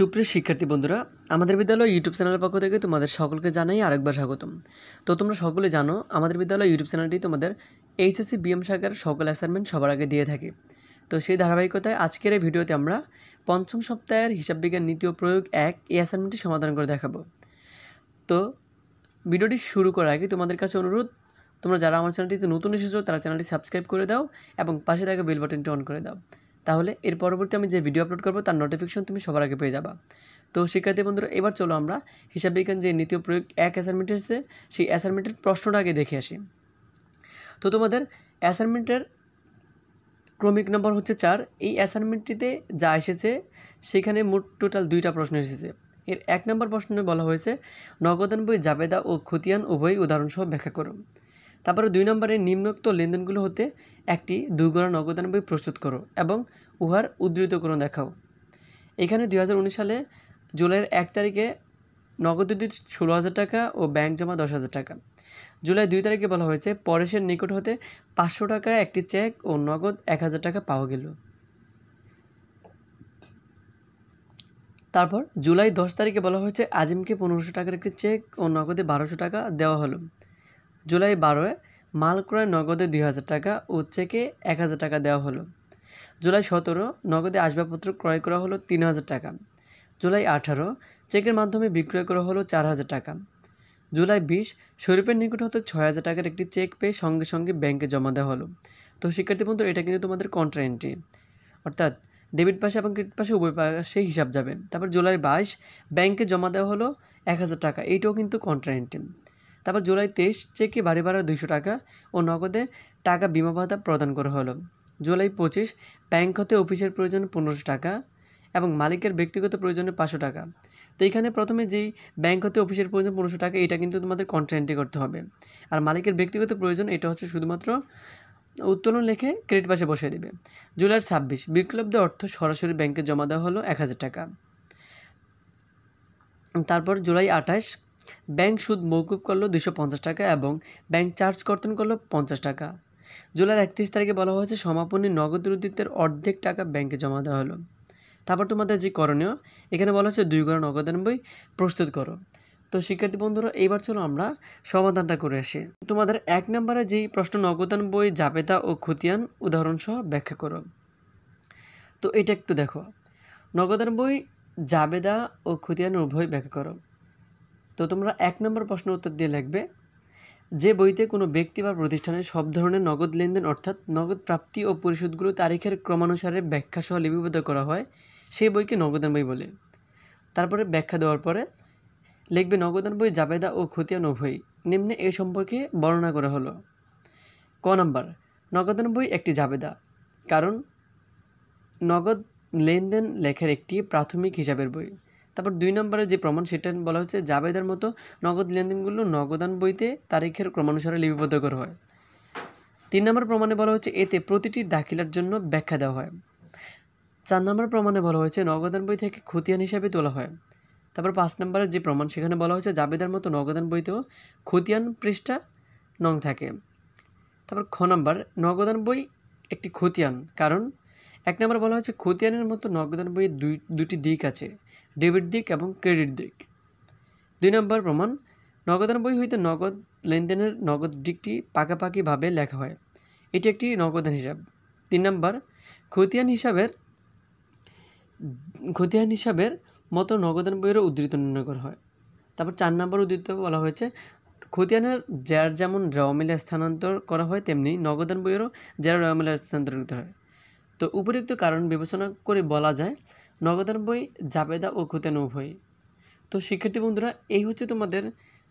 সুপ্রিয় শিক্ষার্থী বন্ধুরা আমাদের বিদ্যালয় ইউটিউব চ্যানেলের পক্ষ থেকে তোমাদের সকলকে জানাই আরেকবার স্বাগতম তো তোমরা সকলে জানো আমাদের বিদ্যালয় ইউটিউব চ্যানেলটি তোমাদের এইচএসসি বিএম শাখার সকল অ্যাসাইনমেন্ট সবার আগে দিয়ে থাকে তো সেই ধারাবাহিকতায় আজকের এই ভিডিওতে আমরা পঞ্চম সপ্তাহের হিসাববিজ্ঞান নীতি ও প্রয়োগ এক এই অ্যাসাইনমেন্টটি সমাধান করে দেখাবো তো ভিডিওটি শুরু করার আগে তোমাদের কাছে অনুরোধ তোমরা যারা আমার চ্যানেলটিতে নতুন এসেছো তারা চ্যানেলটি সাবস্ক্রাইব করে দাও এবং পাশে থাকা বেল বাটনটি অন করে দাও তাহলে এর পরবর্তী আমি যে ভিডিও আপলোড করবো তার নোটিফিকেশন তুমি সবার আগে পেয়ে যাবা তো শিক্ষার্থী বন্ধুরা এবার চলো আমরা হিসাব বিজ্ঞান যে নীতি প্রয়োগ এক অ্যাসাইনমেন্ট এসেছে সেই অ্যাসাইনমেন্টের প্রশ্নটা আগে দেখে আসি তো তোমাদের অ্যাসাইনমেন্টের ক্রমিক নম্বর হচ্ছে চার এই অ্যাসাইনমেন্টটিতে যা এসেছে সেখানে মোট টোটাল দুইটা প্রশ্ন এসেছে এর এক নম্বর প্রশ্নে বলা হয়েছে নগদান বই জাবেদা ও খতিয়ান উভয় উদাহরণসহ ব্যাখ্যা করুন তারপরে দুই নম্বরে নিম্নোক্ত লেনদেনগুলো হতে একটি দুগড়া নগদান বই প্রস্তুত করো এবং উহার উদ্ধৃতকরণ দেখাও এখানে দুই সালে জুলাইয়ের এক তারিখে নগদ উদ্দিত ষোলো হাজার টাকা ও ব্যাংক জমা দশ হাজার টাকা জুলাই দুই তারিখে বলা হয়েছে পরেশের নিকট হতে পাঁচশো টাকা একটি চেক ও নগদ এক হাজার টাকা পাওয়া গেল তারপর জুলাই দশ তারিখে বলা হয়েছে আজিমকে পনেরোশো টাকার একটি চেক ও নগদে বারোশো টাকা দেওয়া হলো জুলাই বারোয় মাল ক্রয় নগদে দুই হাজার টাকা ও চেকে এক হাজার টাকা দেওয়া হলো জুলাই সতেরো নগদে আসবাবপত্র ক্রয় করা হলো তিন হাজার টাকা জুলাই আঠারো চেকের মাধ্যমে বিক্রয় করা হলো চার হাজার টাকা জুলাই বিশ শরীফের নিকট হতে ছয় হাজার টাকার একটি চেক পেয়ে সঙ্গে সঙ্গে ব্যাংকে জমা দেওয়া হলো তো শিক্ষার্থী বন্ধু এটা কিন্তু তোমাদের কন্ট্রা এন্ট্রি অর্থাৎ ডেবিট পাশে এবং ক্রেডিট পাশে উভয় পাশে হিসাব যাবে তারপর জুলাই বাইশ ব্যাংকে জমা দেওয়া হলো এক হাজার টাকা এইটাও কিন্তু কন্ট্রা এন্ট্রি তারপর জুলাই তেইশ চেকে বাড়ি ভাড়া দুইশো টাকা ও নগদে টাকা বিমা ভাতা প্রদান করা হলো জুলাই পঁচিশ ব্যাংক হতে অফিসের প্রয়োজন পনেরোশো টাকা এবং মালিকের ব্যক্তিগত প্রয়োজনে পাঁচশো টাকা তো এখানে প্রথমে যেই ব্যাংক হতে অফিসের প্রয়োজন পনেরোশো টাকা এটা কিন্তু তোমাদের কন্ট্রান্টি করতে হবে আর মালিকের ব্যক্তিগত প্রয়োজন এটা হচ্ছে শুধুমাত্র উত্তোলন লিখে ক্রেডিট পাশে বসিয়ে দেবে জুলাইয়ের ছাব্বিশ বিক্লব্ধ অর্থ সরাসরি ব্যাংকে জমা দেওয়া হলো এক হাজার টাকা তারপর জুলাই আঠাশ ব্যাংক সুদ মৌকুব করলো দুশো পঞ্চাশ টাকা এবং ব্যাংক চার্জ কর্তন করলো পঞ্চাশ টাকা জুলাইয়ের একত্রিশ তারিখে বলা হয়েছে সমাপনী নগদ রুদ্দিত্বের অর্ধেক টাকা ব্যাংকে জমা দেওয়া হলো তারপর তোমাদের যে করণীয় এখানে বলা হচ্ছে দুই গড়া নগদান বই প্রস্তুত করো তো শিক্ষার্থী বন্ধুরা এইবার চলো আমরা সমাধানটা করে আসি তোমাদের এক নম্বরে যেই প্রশ্ন নগদান বই জাপেতা ও খতিয়ান উদাহরণসহ ব্যাখ্যা করো তো এটা একটু দেখো নগদান বই জাবেদা ও খুতিয়ান উভয় ব্যাখ্যা করো তো তোমরা এক নম্বর প্রশ্ন উত্তর দিয়ে লিখবে যে বইতে কোনো ব্যক্তি বা প্রতিষ্ঠানের সব ধরনের নগদ লেনদেন অর্থাৎ নগদ প্রাপ্তি ও পরিশোধগুলো তারিখের ক্রমানুসারে ব্যাখ্যা সহ লিপিবদ্ধ করা হয় সেই বইকে নগদান বই বলে তারপরে ব্যাখ্যা দেওয়ার পরে লিখবে নগদান বই জাবেদা ও খতিয়ান উভয় নিম্নে এ সম্পর্কে বর্ণনা করা হলো ক নম্বর নগদান বই একটি জাবেদা কারণ নগদ লেনদেন লেখার একটি প্রাথমিক হিসাবের বই তারপর দুই নম্বরের যে প্রমাণ সেটা বলা হচ্ছে জাবেদার মতো নগদ লেনদেনগুলো নগদান বইতে তারিখের ক্রমানুসারে লিপিবদ্ধ করা হয় তিন নম্বর প্রমাণে বলা হচ্ছে এতে প্রতিটি দাখিলার জন্য ব্যাখ্যা দেওয়া হয় চার নম্বর প্রমাণে বলা হয়েছে নগদান বই থেকে খতিয়ান হিসাবে তোলা হয় তারপর পাঁচ নম্বরের যে প্রমাণ সেখানে বলা হয়েছে জাবেদার মতো নগদান বইতেও খতিয়ান পৃষ্ঠা নং থাকে তারপর খ নম্বর নগদান বই একটি খতিয়ান কারণ এক নম্বর বলা হয়েছে খতিয়ানের মতো নগদান বইয়ের দুই দুটি দিক আছে ডেবিট দিক এবং ক্রেডিট দিক দুই নম্বর প্রমাণ নগদান বই হইতে নগদ লেনদেনের নগদ দিকটি পাকাপাকিভাবে লেখা হয় এটি একটি নগদান হিসাব তিন নম্বর খতিয়ান হিসাবের খতিয়ান হিসাবের মতো নগদান বইয়েরও উদ্ধৃত নির্ণয় করা হয় তারপর চার নম্বর উদ্ধৃত বলা হয়েছে খতিয়ানের যার যেমন রেওয়ামিলে স্থানান্তর করা হয় তেমনি নগদান বইয়েরও যারা রেওয়ামিলে স্থানান্তরিত হয় তো উপরিক্ত কারণ বিবেচনা করে বলা যায় নগদের বই জাবেদা ও খুতেন উভয় তো শিক্ষার্থী বন্ধুরা এই হচ্ছে তোমাদের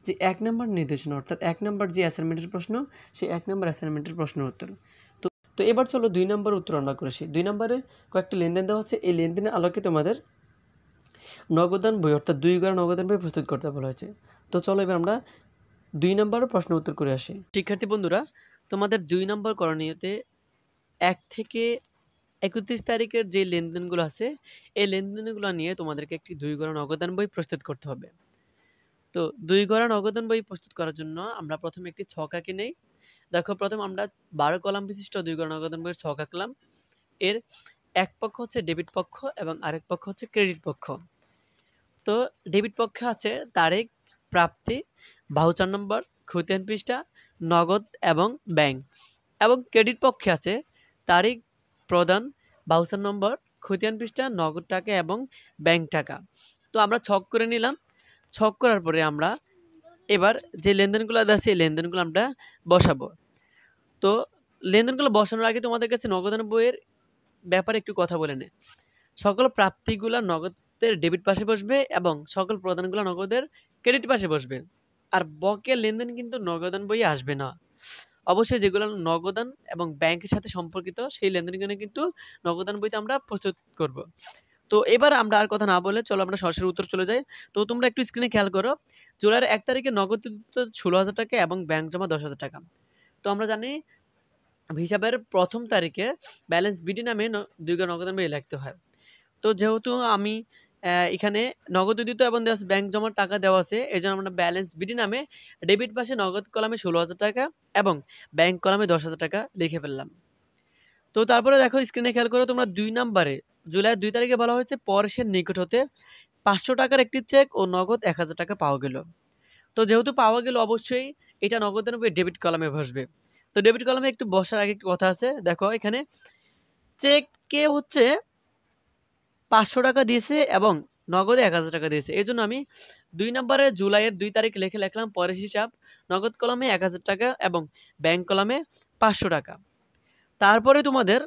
যে এক নম্বর নির্দেশনা অর্থাৎ এক নম্বর যে অ্যাসাইনমেন্টের প্রশ্ন সেই এক নম্বর অ্যাসাইনমেন্টের প্রশ্ন উত্তর তো তো এবার চলো দুই নম্বর উত্তর আমরা করেছি দুই নম্বরে কয়েকটি লেনদেন দেওয়া হচ্ছে এই লেনদেনের আলোকে তোমাদের নগদান বই অর্থাৎ দুই গড়া নগদান বই প্রস্তুত করতে বলা হয়েছে তো চলো এবার আমরা দুই নম্বর প্রশ্ন উত্তর করে আসি শিক্ষার্থী বন্ধুরা তোমাদের দুই নম্বর করণীয়তে এক থেকে একত্রিশ তারিখের যে লেনদেনগুলো আছে এই লেনদেনগুলো নিয়ে তোমাদেরকে একটি দুই গড়া নগদান বই প্রস্তুত করতে হবে তো দুই গড়া নগদান বই প্রস্তুত করার জন্য আমরা প্রথমে একটি ছক আঁকে নেই দেখো প্রথম আমরা বারো কলাম বিশিষ্ট দুই গড়া নগদান বইয়ের ছক আঁকলাম এর এক পক্ষ হচ্ছে ডেবিট পক্ষ এবং আরেক পক্ষ হচ্ছে ক্রেডিট পক্ষ তো ডেবিট পক্ষে আছে তারিখ প্রাপ্তি বাহুচার নম্বর খতিয়ান পৃষ্ঠা নগদ এবং ব্যাংক এবং ক্রেডিট পক্ষে আছে তারিখ প্রদান বাউসার নম্বর খতিয়ান পৃষ্ঠা নগদ টাকা এবং ব্যাংক টাকা তো আমরা ছক করে নিলাম ছক করার পরে আমরা এবার যে লেনদেনগুলো আছে সেই লেনদেনগুলো আমরা বসাবো তো লেনদেনগুলো বসানোর আগে তোমাদের কাছে নগদান বইয়ের ব্যাপারে একটু কথা বলে নে সকল প্রাপ্তিগুলো নগদের ডেবিট পাশে বসবে এবং সকল প্রদানগুলো নগদের ক্রেডিট পাশে বসবে আর বকে লেনদেন কিন্তু নগদান বই আসবে না অবশ্যই যেগুলো নগদান এবং ব্যাংকের সাথে সম্পর্কিত সেই লেনদেনগুলো কিন্তু নগদান বইতে আমরা প্রস্তুত করব তো এবার আমরা আর কথা না বলে চলো আমরা সরাসরি উত্তর চলে যাই তো তোমরা একটু স্ক্রিনে খেয়াল করো জুলাইয়ের এক তারিখে নগদ ষোলো হাজার টাকা এবং ব্যাংক জমা দশ হাজার টাকা তো আমরা জানি হিসাবের প্রথম তারিখে ব্যালেন্স বিডি নামে দুই নগদান বই লাগতে হয় তো যেহেতু আমি এখানে নগদ উদিত এবং ব্যাংক জমার টাকা দেওয়া আছে এই জন্য আমরা ব্যালেন্স বিডি নামে ডেবিট পাশে নগদ কলামে ষোলো হাজার টাকা এবং ব্যাংক কলামে দশ হাজার টাকা লিখে ফেললাম তো তারপরে দেখো স্ক্রিনে খেয়াল করো তোমরা দুই নাম্বারে জুলাই দুই তারিখে বলা হয়েছে পরশের নিকট হতে পাঁচশো টাকার একটি চেক ও নগদ এক হাজার টাকা পাওয়া গেল তো যেহেতু পাওয়া গেল অবশ্যই এটা নগদের উপরে ডেবিট কলামে বসবে তো ডেবিট কলামে একটু বসার আগে একটু কথা আছে দেখো এখানে চেক কে হচ্ছে পাঁচশো টাকা দিয়েছে এবং নগদে এক হাজার টাকা দিয়েছে এই জন্য আমি দুই নম্বরে জুলাইয়ের দুই তারিখ লেখে লিখলাম পরের হিসাব নগদ কলমে এক হাজার টাকা এবং ব্যাংক কলমে পাঁচশো টাকা তারপরে তোমাদের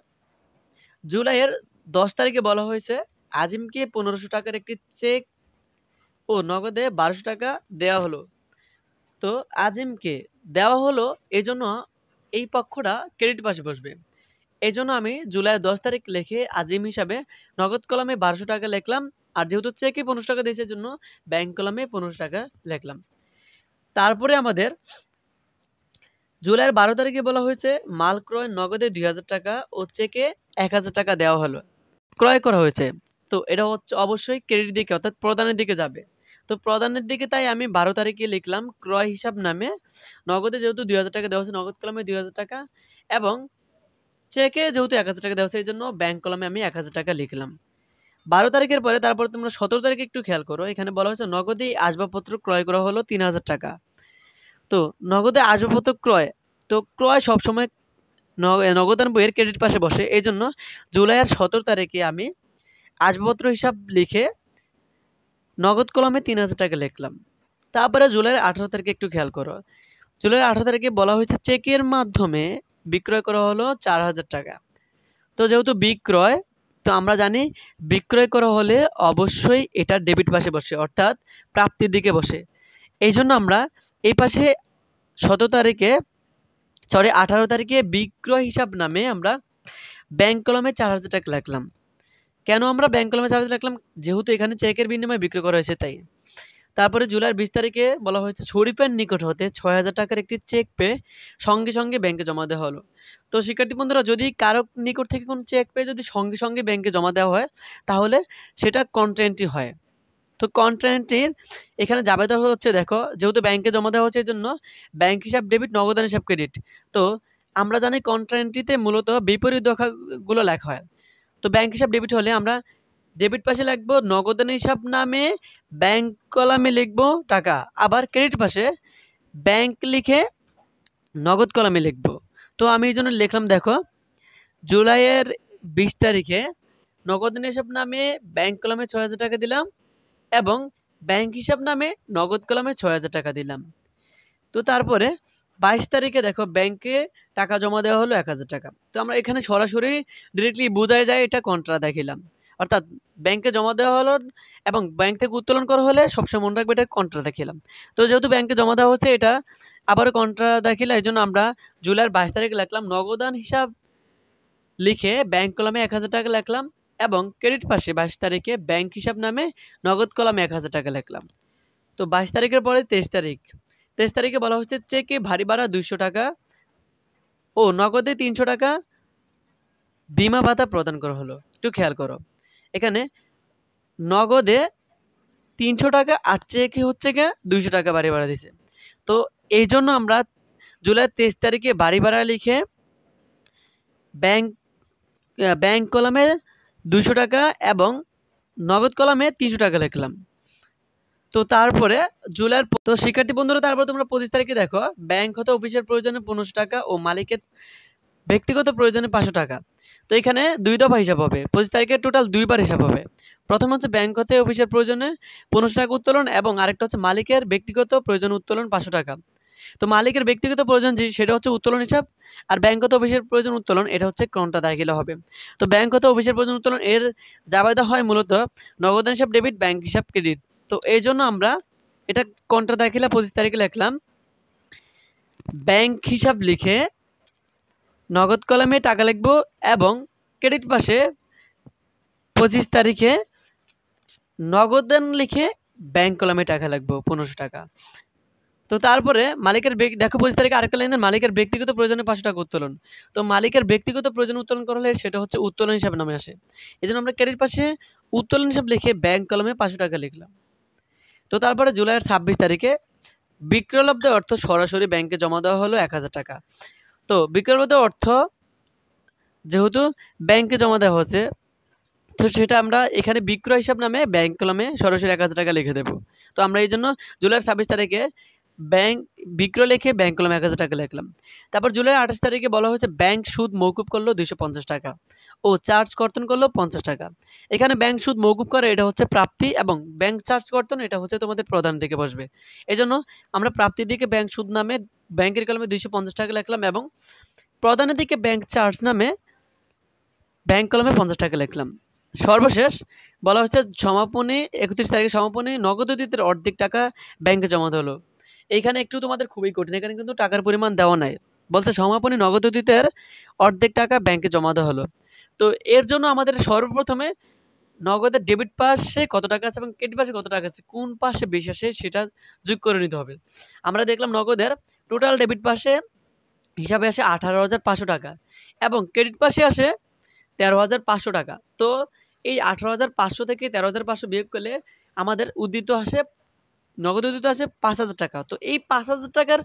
জুলাইয়ের দশ তারিখে বলা হয়েছে আজিমকে পনেরোশো টাকার একটি চেক ও নগদে বারোশো টাকা দেওয়া হলো তো আজিমকে দেওয়া হলো এজন্য এই পক্ষটা ক্রেডিট পাশে বসবে এই জন্য আমি জুলাই দশ তারিখ লিখে আজিম হিসাবে নগদ কলমে বারোশো টাকা লিখলাম আর যেহেতু চেকে পনেরোশো টাকা দিয়েছে জন্য ব্যাংক কলমে পনেরোশো টাকা লিখলাম তারপরে আমাদের জুলাইয়ের বারো তারিখে বলা হয়েছে মাল ক্রয় নগদে দুই হাজার টাকা ও চেকে এক হাজার টাকা দেওয়া হলো ক্রয় করা হয়েছে তো এটা হচ্ছে অবশ্যই ক্রেডিট দিকে অর্থাৎ প্রদানের দিকে যাবে তো প্রদানের দিকে তাই আমি বারো তারিখে লিখলাম ক্রয় হিসাব নামে নগদে যেহেতু দুই হাজার টাকা দেওয়া হয়েছে নগদ কলমে দুই হাজার টাকা এবং চেকে যেহেতু এক হাজার টাকা দেওয়া সেই জন্য ব্যাংক কলামে আমি এক হাজার টাকা লিখলাম বারো তারিখের পরে তারপর তোমরা সতেরো তারিখে একটু খেয়াল করো এখানে বলা হয়েছে নগদে আসবাবপত্র ক্রয় করা হলো তিন হাজার টাকা তো নগদে আসবাবপত্র ক্রয় তো ক্রয় সবসময় নগদান বইয়ের ক্রেডিট পাশে বসে এই জন্য জুলাইয়ের সতেরো তারিখে আমি আসবাবপত্র হিসাব লিখে নগদ কলমে তিন হাজার টাকা লিখলাম তারপরে জুলাইয়ের আঠারো তারিখে একটু খেয়াল করো জুলাইয়ের আঠারো তারিখে বলা হয়েছে চেকের মাধ্যমে বিক্রয় করা হলো চার হাজার টাকা তো যেহেতু বিক্রয় তো আমরা জানি বিক্রয় করা হলে অবশ্যই এটা ডেবিট পাশে বসে অর্থাৎ প্রাপ্তির দিকে বসে এই জন্য আমরা এই পাশে সতেরো তারিখে সরি আঠারো তারিখে বিক্রয় হিসাব নামে আমরা ব্যাংক কলমে চার হাজার টাকা রাখলাম কেন আমরা ব্যাংক কলমে চার হাজার রাখলাম যেহেতু এখানে চেকের বিনিময়ে বিক্রয় করা হয়েছে তাই তারপরে জুলাই বিশ তারিখে বলা হয়েছে শরীফের নিকট হতে ছয় হাজার টাকার একটি চেক পেয়ে সঙ্গে সঙ্গে ব্যাংকে জমা দেওয়া হলো তো শিক্ষার্থী বন্ধুরা যদি কারো নিকট থেকে কোনো চেক পেয়ে যদি সঙ্গে সঙ্গে ব্যাংকে জমা দেওয়া হয় তাহলে সেটা কন্টেন্টই হয় তো কন্টেন্টের এখানে যাবে হচ্ছে দেখো যেহেতু ব্যাংকে জমা দেওয়া হচ্ছে এই জন্য ব্যাংক হিসাব ডেবিট নগদান হিসাব ক্রেডিট তো আমরা জানি কন্ট্রান্টটিতে মূলত বিপরীত দশাগুলো লেখা হয় তো ব্যাংক হিসাব ডেবিট হলে আমরা ডেবিট পাশে লাগবো নগদান হিসাব নামে ব্যাংক কলামে লিখবো টাকা আবার ক্রেডিট পাশে ব্যাংক লিখে নগদ কলামে লিখবো তো আমি এই জন্য লিখলাম দেখো জুলাইয়ের বিশ তারিখে নগদান হিসাব নামে ব্যাংক কলামে ছয় হাজার টাকা দিলাম এবং ব্যাংক হিসাব নামে নগদ কলামে ছয় হাজার টাকা দিলাম তো তারপরে বাইশ তারিখে দেখো ব্যাংকে টাকা জমা দেওয়া হলো এক হাজার টাকা তো আমরা এখানে সরাসরি ডিরেক্টলি বোঝায় যায় এটা কন্ট্রা দেখিলাম অর্থাৎ ব্যাংকে জমা দেওয়া হলো এবং ব্যাংক থেকে উত্তোলন করা হলে সবসময় মনে রাখবে এটা কন্ট্রা দেখিলাম তো যেহেতু ব্যাংকে জমা দেওয়া হচ্ছে এটা আবারও কন্ট্রা দেখিলাম এই জন্য আমরা জুলাইয়ের বাইশ তারিখে লেখলাম নগদান হিসাব লিখে ব্যাংক কলামে এক হাজার টাকা লিখলাম এবং ক্রেডিট পাশে বাইশ তারিখে ব্যাংক হিসাব নামে নগদ কলামে এক হাজার টাকা লিখলাম তো বাইশ তারিখের পরে তেইশ তারিখ তেইশ তারিখে বলা হচ্ছে চেকে ভারী ভাড়া দুইশো টাকা ও নগদে তিনশো টাকা বিমা ভাতা প্রদান করা হলো একটু খেয়াল করো এখানে নগদে তিনশো টাকা আর চেকে হচ্ছে গিয়ে দুইশো টাকা বাড়ি ভাড়া দিছে তো এই জন্য আমরা জুলাই তেইশ তারিখে বাড়ি ভাড়া লিখে ব্যাংক ব্যাংক কলামে দুশো টাকা এবং নগদ কলামে তিনশো টাকা লিখলাম তো তারপরে জুলাইয়ের তো শিক্ষার্থী বন্ধুরা তারপর তোমরা পঁচিশ তারিখে দেখো ব্যাংক হতে অফিসের প্রয়োজনে পনেরোশো টাকা ও মালিকের ব্যক্তিগত প্রয়োজনে পাঁচশো টাকা তো এখানে দুই দফা হিসাব হবে পঁচিশ তারিখে টোটাল দুইবার হিসাব হবে প্রথম হচ্ছে ব্যাংক হতে অফিসের প্রয়োজনে পনেরোশো টাকা উত্তোলন এবং আরেকটা হচ্ছে মালিকের ব্যক্তিগত প্রয়োজন উত্তোলন পাঁচশো টাকা তো মালিকের ব্যক্তিগত প্রয়োজন যে সেটা হচ্ছে উত্তোলন হিসাব আর ব্যাংকগত অফিসের প্রয়োজন উত্তোলন এটা হচ্ছে কোনটা দাখিলা হবে তো ব্যাংকগত অফিসের প্রয়োজন উত্তোলন এর জাবেদা হয় মূলত নগদ হিসাব ডেবিট ব্যাংক হিসাব ক্রেডিট তো এই জন্য আমরা এটা কন্ট্রা দাখিলা পঁচিশ তারিখে লিখলাম ব্যাংক হিসাব লিখে নগদ কলমে টাকা লিখব এবং ক্রেডিট পাশে পঁচিশ তারিখে নগদান লিখে ব্যাংক কলমে টাকা লাগবো পনেরোশো টাকা তো তারপরে মালিকের দেখো পঁচিশ তারিখে আরেকটা লেনদেন মালিকের ব্যক্তিগত প্রয়োজনে পাঁচশো টাকা উত্তোলন তো মালিকের ব্যক্তিগত প্রয়োজন উত্তোলন করা হলে সেটা হচ্ছে উত্তোলন হিসাবে নামে আসে এই জন্য আমরা ক্রেডিট পাশে উত্তোলন হিসাবে লিখে ব্যাংক কলমে পাঁচশো টাকা লিখলাম তো তারপরে জুলাইয়ের ছাব্বিশ তারিখে বিক্রয়লব্ধ অর্থ সরাসরি ব্যাংকে জমা দেওয়া হলো এক হাজার টাকা তো বিকল্পত অর্থ যেহেতু ব্যাংকে জমা দেওয়া হচ্ছে তো সেটা আমরা এখানে বিক্রয় হিসাব নামে ব্যাংক কলমে সরাসরি এক হাজার টাকা লিখে দেবো তো আমরা এই জন্য জুলাই ছাব্বিশ তারিখে ব্যাংক বিক্রয় লিখে ব্যাংক করলাম এক হাজার টাকা লিখলাম তারপর জুলাই আঠাশ তারিখে বলা হয়েছে ব্যাংক সুদ মৌকুব করলো দুইশো পঞ্চাশ টাকা ও চার্জ কর্তন করলো পঞ্চাশ টাকা এখানে ব্যাংক সুদ মৌকুব করে এটা হচ্ছে প্রাপ্তি এবং ব্যাংক চার্জ কর্তন এটা হচ্ছে তোমাদের প্রধান দিকে বসবে এজন্য আমরা প্রাপ্তির দিকে ব্যাংক সুদ নামে ব্যাংকের কলমে দুইশো পঞ্চাশ টাকা লিখলাম এবং প্রধানের দিকে ব্যাংক চার্জ নামে ব্যাংক কলমে পঞ্চাশ টাকা লিখলাম সর্বশেষ বলা হচ্ছে সমাপনী একত্রিশ তারিখে সমাপনী নগদ অর্ধেক টাকা ব্যাংকে জমা হলো এখানে একটু তোমাদের খুবই কঠিন এখানে কিন্তু টাকার পরিমাণ দেওয়া নাই বলছে সমাপনী নগদ অতীতের অর্ধেক টাকা ব্যাংকে জমা দেওয়া হলো তো এর জন্য আমাদের সর্বপ্রথমে নগদের ডেবিট পাশে কত টাকা আছে এবং ক্রেডিট পাশে কত টাকা আছে কোন পাশে বেশি আছে সেটা যোগ করে নিতে হবে আমরা দেখলাম নগদের টোটাল ডেবিট পাশে হিসাবে আসে আঠারো হাজার পাঁচশো টাকা এবং ক্রেডিট পাশে আসে তেরো হাজার পাঁচশো টাকা তো এই আঠারো হাজার পাঁচশো থেকে তেরো হাজার পাঁচশো বিয়োগ করলে আমাদের উদ্দিত আসে নগদ উদ্দিত আছে পাঁচ হাজার টাকা তো এই পাঁচ হাজার টাকার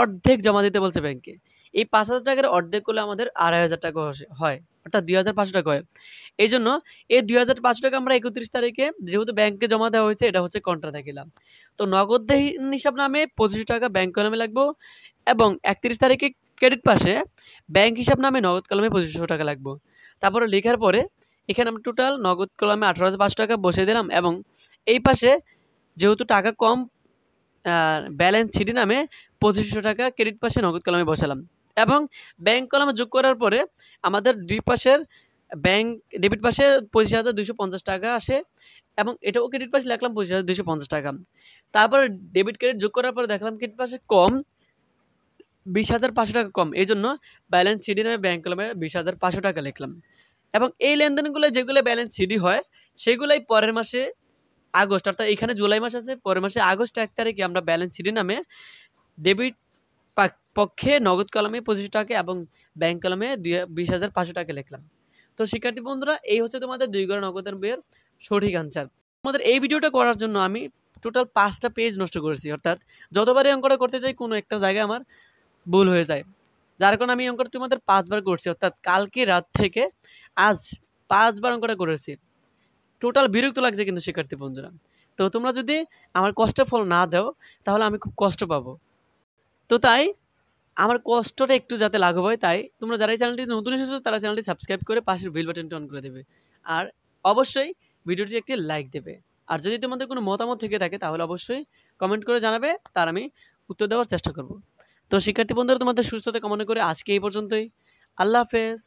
অর্ধেক জমা দিতে বলছে ব্যাংকে এই পাঁচ হাজার টাকার অর্ধেক করলে আমাদের আড়াই হাজার টাকা হয় অর্থাৎ দুই হাজার পাঁচশো টাকা হয় এই জন্য এই দুই হাজার পাঁচশো টাকা আমরা একত্রিশ তারিখে যেহেতু ব্যাংকে জমা দেওয়া হয়েছে এটা হচ্ছে কন্ট্রা দেখিলাম তো নগদ হিসাব নামে পঁচিশশো টাকা ব্যাংক কলমে লাগবো এবং একত্রিশ তারিখে ক্রেডিট পাশে ব্যাংক হিসাব নামে নগদ কলমে পঁচিশশো টাকা লাগবো তারপরে লেখার পরে এখানে আমরা টোটাল নগদ কলমে আঠারো হাজার পাঁচশো টাকা বসিয়ে দিলাম এবং এই পাশে যেহেতু টাকা কম ব্যালেন্স সিডি নামে পঁচিশশো টাকা ক্রেডিট পাশে নগদ কলমে বসালাম এবং ব্যাংক কলমে যোগ করার পরে আমাদের দুই পাশের ব্যাংক ডেবিট পাশে পঁচিশ হাজার দুশো পঞ্চাশ টাকা আসে এবং এটাও ক্রেডিট পাশে লিখলাম পঁচিশ হাজার দুশো পঞ্চাশ টাকা তারপরে ডেবিট ক্রেডিট যোগ করার পরে দেখলাম ক্রেডিট পাশে কম বিশ হাজার পাঁচশো টাকা কম এই জন্য ব্যালেন্স সিডি নামে ব্যাংক কলমে বিশ হাজার পাঁচশো টাকা লিখলাম এবং এই লেনদেনগুলো যেগুলো ব্যালেন্স সিডি হয় সেগুলোই পরের মাসে আগস্ট অর্থাৎ এখানে জুলাই মাস আছে পরের মাসে আগস্ট এক তারিখে আমরা ব্যালেন্স শিটে নামে ডেবিট পক্ষে নগদ কলমে পঁচিশ টাকা এবং ব্যাংক কলমে দুই বিশ হাজার পাঁচশো টাকা লিখলাম তো শিক্ষার্থী বন্ধুরা এই হচ্ছে তোমাদের দুই গড়ে নগদের বইয়ের সঠিক আনসার তোমাদের এই ভিডিওটা করার জন্য আমি টোটাল পাঁচটা পেজ নষ্ট করেছি অর্থাৎ যতবারই অঙ্কটা করতে চাই কোনো একটা জায়গায় আমার ভুল হয়ে যায় যার কারণে আমি অঙ্কটা তোমাদের পাঁচবার করছি অর্থাৎ কালকে রাত থেকে আজ পাঁচবার অঙ্কটা করেছি টোটাল বিরক্ত লাগছে কিন্তু শিক্ষার্থী বন্ধুরা তো তোমরা যদি আমার কষ্টের ফল না দাও তাহলে আমি খুব কষ্ট পাবো তো তাই আমার কষ্টটা একটু যাতে লাঘব হয় তাই তোমরা যারা এই চ্যানেলটি নতুন এসেছো তারা চ্যানেলটি সাবস্ক্রাইব করে পাশের বেল বাটনটি অন করে দেবে আর অবশ্যই ভিডিওটি একটি লাইক দেবে আর যদি তোমাদের কোনো মতামত থেকে থাকে তাহলে অবশ্যই কমেন্ট করে জানাবে তার আমি উত্তর দেওয়ার চেষ্টা করব তো শিক্ষার্থী বন্ধুরা তোমাদের সুস্থতা কামনা করে আজকে এই পর্যন্তই আল্লাহ হাফেজ